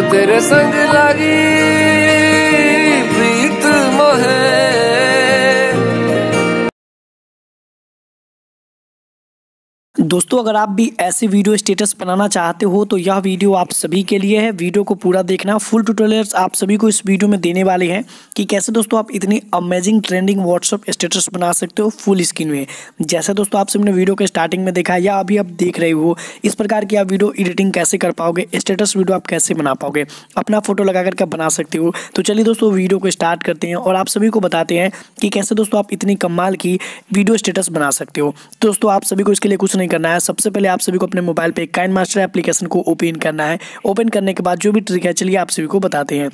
जो तेरे संग लागी दोस्तों अगर आप भी ऐसे वीडियो स्टेटस बनाना चाहते हो तो यह वीडियो आप सभी के लिए है वीडियो को पूरा देखना फुल ट्यूटोरियल्स आप सभी को इस वीडियो में देने वाले हैं कि कैसे दोस्तों आप इतनी अमेजिंग ट्रेंडिंग व्हाट्सअप स्टेटस बना सकते हो फुल स्क्रीन में जैसे दोस्तों आप सबने वीडियो के स्टार्टिंग में देखा या अभी आप देख रहे हो इस प्रकार की आप वीडियो एडिटिंग कैसे कर पाओगे स्टेटस वीडियो आप कैसे बना पाओगे अपना फोटो लगा करके बना सकते हो तो चलिए दोस्तों वीडियो को स्टार्ट करते हैं और आप सभी को बताते हैं कि कैसे दोस्तों आप इतनी कमाल की वीडियो स्टेटस बना सकते हो तो दोस्तों आप सभी को इसके लिए कुछ नहीं करना है सबसे पहले आप सभी को अपने मोबाइल पर काइन मास्टर एप्लीकेशन को ओपन करना है ओपन करने के बाद जो भी ट्रिक है चलिए आप सभी को बताते हैं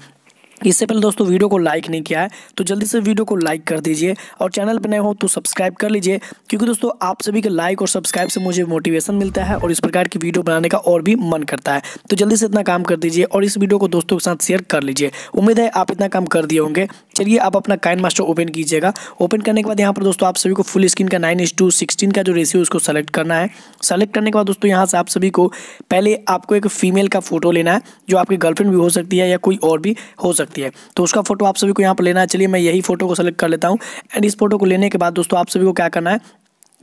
इससे पहले दोस्तों वीडियो को लाइक नहीं किया है तो जल्दी से वीडियो को लाइक कर दीजिए और चैनल पर नए हो तो सब्सक्राइब कर लीजिए क्योंकि दोस्तों आप सभी के लाइक और सब्सक्राइब से मुझे मोटिवेशन मिलता है और इस प्रकार की वीडियो बनाने का और भी मन करता है तो जल्दी से इतना काम कर दीजिए और इस वीडियो को दोस्तों के साथ शेयर कर लीजिए उम्मीद है आप इतना काम कर दिए होंगे चलिए आप अपना काइन मास्टर ओपन कीजिएगा ओपन करने के बाद यहाँ पर दोस्तों आप सभी को फुल स्क्रीन का नाइन टू सिक्सटीन का जो रेशियो उसको सेलेक्ट करना है सेलेक्ट करने के बाद दोस्तों यहाँ से आप सभी को पहले आपको एक फीमेल का फोटो लेना है जो आपकी गर्लफ्रेंड भी हो सकती है या कोई और भी हो सकता है सकती है तो उसका फोटो आप सभी को यहाँ पर लेना है चलिए मैं यही फोटो को सेलेक्ट कर लेता हूँ एंड इस फोटो को लेने के बाद दोस्तों आप सभी को क्या करना है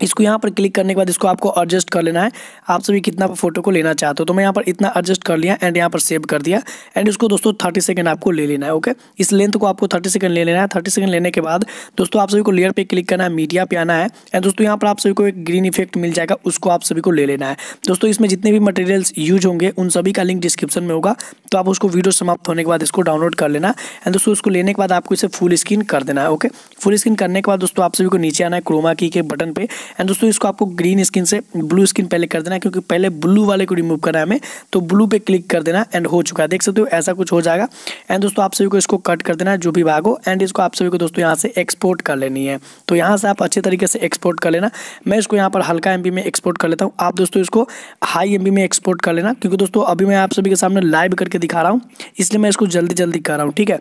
इसको यहाँ पर क्लिक करने के बाद इसको आपको एडजस्ट कर लेना है आप सभी कितना फोटो को लेना चाहते हो तो मैं यहाँ पर इतना एडजस्ट कर लिया एंड यहाँ पर सेव कर दिया एंड इसको दोस्तों थर्टी सेकंड आपको ले लेना है ओके इस लेंथ को आपको थर्टी सेकंड ले लेना है थर्टी सेकंड लेने के बाद दोस्तों आप सभी को लेयर पर क्लिक करना है मीडिया पर आना है एंड दोस्तों यहाँ पर आप सभी को एक ग्रीन इफेक्ट मिल जाएगा उसको आप सभी को ले लेना है दोस्तों इसमें जितने भी मटेरियल्स यूज होंगे उन सभी का लिंक डिस्क्रिप्शन में होगा तो आप उसको वीडियो समाप्त होने के बाद इसको डाउनलोड कर लेना एंड दोस्तों उसको लेने के बाद आपको इसे फुल स्क्रीन कर देना है ओके फुल स्क्रीन करने के बाद दोस्तों आप सभी को नीचे आना है क्रोमा की के बटन पर एंड दोस्तों इसको आपको ग्रीन स्किन से ब्लू स्किन पहले कर देना क्योंकि पहले ब्लू वाले को रिमूव करना है हमें तो ब्लू पे क्लिक कर देना एंड हो चुका है देख सकते हो ऐसा कुछ हो जाएगा एंड दोस्तों आप सभी को इसको कट कर देना जो भी भागो एंड इसको आप सभी को दोस्तों यहाँ से एक्सपोर्ट कर लेनी है तो यहाँ से आप अच्छे तरीके से एक्सपोर्ट कर लेना मैं इसको यहाँ पर हल्का एम में एक्सपोर्ट कर लेता हूँ आप दोस्तों इसको हाई एम में एक्सपोर्ट कर लेना क्योंकि दोस्तों अभी मैं आप सभी के सामने लाइव करके दिखा रहा हूँ इसलिए मैं इसको जल्दी जल्दी कर रहा हूँ ठीक है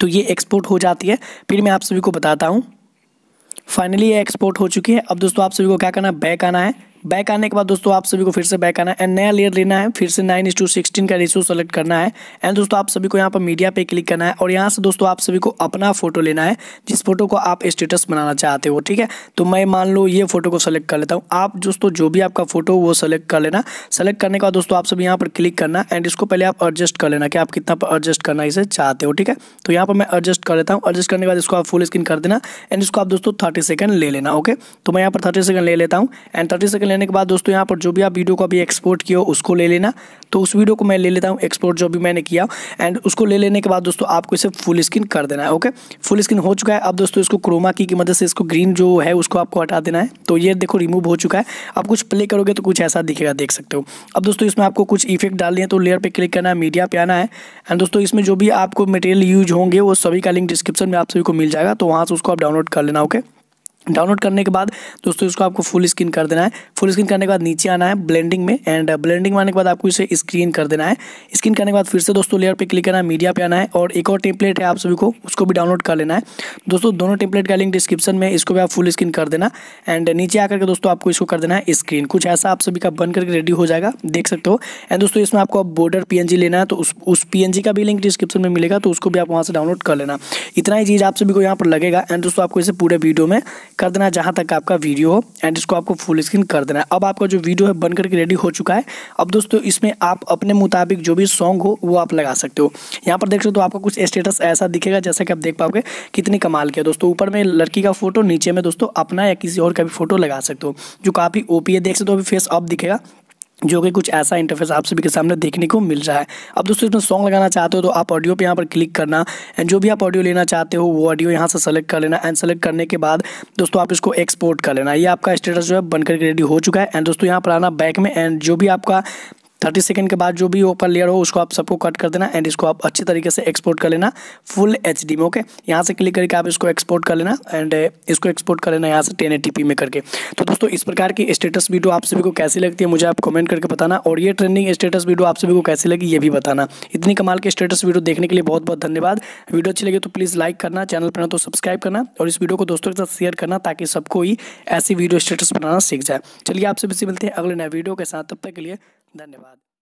तो ये एक्सपोर्ट हो जाती है फिर मैं आप सभी को बताता हूँ फाइनली ये एक्सपोर्ट हो चुकी है अब दोस्तों आप सभी को क्या करना है बैक आना है बैक आने के बाद दोस्तों आप सभी को फिर से बैक आना है एंड नया लेयर लेना है फिर से नाइन टू सिक्सटीन का रेशियो सेलेक्ट करना है एंड दोस्तों आप सभी को यहाँ पर मीडिया पे क्लिक करना है और यहाँ से दोस्तों आप सभी को अपना फोटो लेना है जिस फोटो को आप स्टेटस बनाना चाहते हो ठीक है तो मैं मान लो ये फोटो को सेलेक्ट कर लेता हूँ आप दोस्तों जो भी आपका फोटो वो सेलेक्ट कर लेना सेलेक्ट करने के बाद दोस्तों आप सभी यहाँ पर क्लिक करना एंड इसको पहले आप एडजस्ट कर लेना कि आप कितना पर एडजस्ट करना इसे चाहते हो ठीक है तो यहाँ पर मैं एडजस्ट कर लेता हूँ एडजस्ट करने के बाद इसको आप फुल स्क्रीन कर देना एंड इसको आप दोस्तों थर्टी सेकंड ले लेना ओके तो मैं यहाँ पर थर्टी सेकंड ले लेता हूँ एंड थर्टी सेकंड लेने के बाद दोस्तों यहाँ पर जो भी आप वीडियो को अभी एक्सपोर्ट किया हो उसको ले लेना तो उस वीडियो को मैं ले लेता हूँ एक्सपोर्ट जो भी मैंने किया एंड उसको ले लेने के बाद दोस्तों आपको इसे फुल स्क्रीन कर देना है ओके फुल स्क्रीन हो चुका है अब दोस्तों इसको क्रोमा की, की मदद से इसको ग्रीन जो है उसको आपको हटा देना है तो ये देखो रिमूव हो चुका है आप कुछ प्ले करोगे तो कुछ ऐसा दिखेगा देख सकते हो अब दोस्तों इसमें आपको कुछ इफेक्ट डालनी है तो लेयर पर क्लिक करना है मीडिया पे आना है एंड दोस्तों इसमें जो भी आपको मटेरियल यूज होंगे वो सभी का लिंक डिस्क्रिप्शन में आप सभी को मिल जाएगा तो वहाँ से उसको आप डाउनलोड कर लेना ओके डाउनलोड करने के बाद दोस्तों इसको आपको फुल स्क्रीन कर देना है फुल स्क्रीन करने के बाद नीचे आना है ब्लेंडिंग में एंड ब्लेंडिंग uh, में आने के बाद आपको इसे स्क्रीन कर देना है स्क्रीन करने के बाद फिर से दोस्तों लेयर पे क्लिक करना है मीडिया पे आना है और एक और टेम्पलेट है आप सभी को उसको भी डाउनलोड कर लेना है दोस्तों दोनों टेम्पलेट का लिंक डिस्क्रिप्शन में इसको भी आप फुल स्क्रीन कर देना एंड uh, नीचे आकर के दोस्तों आपको इसको कर देना है स्क्रीन कुछ ऐसा आप सभी का बन करके रेडी हो जाएगा देख सकते हो एंड दोस्तों इसमें आपको बॉर्डर पी लेना है तो उस उस पी का भी लिंक डिस्क्रिप्शन में मिलेगा तो उसको भी आप वहाँ से डाउनलोड कर लेना इतना ही चीज़ आप सभी को यहाँ पर लगेगा एंड दोस्तों आपको इसे पूरे वीडियो में कर देना जहाँ तक आपका वीडियो हो एंड इसको आपको फुल स्क्रीन कर देना है अब आपका जो वीडियो है बन करके रेडी हो चुका है अब दोस्तों इसमें आप अपने मुताबिक जो भी सॉन्ग हो वो आप लगा सकते हो यहाँ पर देख सकते हो तो आपका कुछ स्टेटस ऐसा दिखेगा जैसा कि आप देख पाओगे कितनी कमाल के दोस्तों ऊपर में लड़की का फोटो नीचे में दोस्तों अपना या किसी और का भी फोटो लगा सकते हो जो काफ़ी ओपी है देख सकते हो अभी फेस अप दिखेगा जो कि कुछ ऐसा इंटरफेस आप सभी के सामने देखने को मिल रहा है अब दोस्तों इसमें सॉन्ग लगाना चाहते हो तो आप ऑडियो पे यहाँ पर क्लिक करना एंड जो भी आप ऑडियो लेना चाहते हो वो ऑडियो यहाँ से सेलेक्ट कर लेना एंड सेलेक्ट करने के बाद दोस्तों आप इसको एक्सपोर्ट कर लेना ये आपका स्टेटस जो है बनकर रेडी हो चुका है एंड दोस्तों यहाँ पर आना बैक में एंड जो भी आपका थर्टी सेकेंड के बाद जो भी ऊपर लेयर हो उसको आप सबको कट कर देना एंड इसको आप अच्छे तरीके से एक्सपोर्ट कर लेना फुल एच में ओके यहाँ से क्लिक करके आप इसको एक्सपोर्ट कर लेना एंड eh, इसको एक्सपोर्ट कर लेना यहाँ से टेन ए में करके तो दोस्तों इस प्रकार की स्टेटस वीडियो आप सभी को कैसी लगती है मुझे आप कमेंट करके बताना और ये ट्रेंडिंग स्टेटस वीडियो आप सभी को कैसी लगी ये भी बताना इतनी कमाल के स्टेटस वीडियो देखने के लिए बहुत बहुत धन्यवाद वीडियो अच्छी लगी तो प्लीज़ लाइक करना चैनल पर ना तो सब्सक्राइब करना और इस वीडियो को दोस्तों के साथ शेयर करना ताकि सबको ही ऐसी वीडियो स्टेटस बनाना सीख जाए चलिए आप सभी से मिलते हैं अगले नए वीडियो के साथ तब तक के लिए धन्यवाद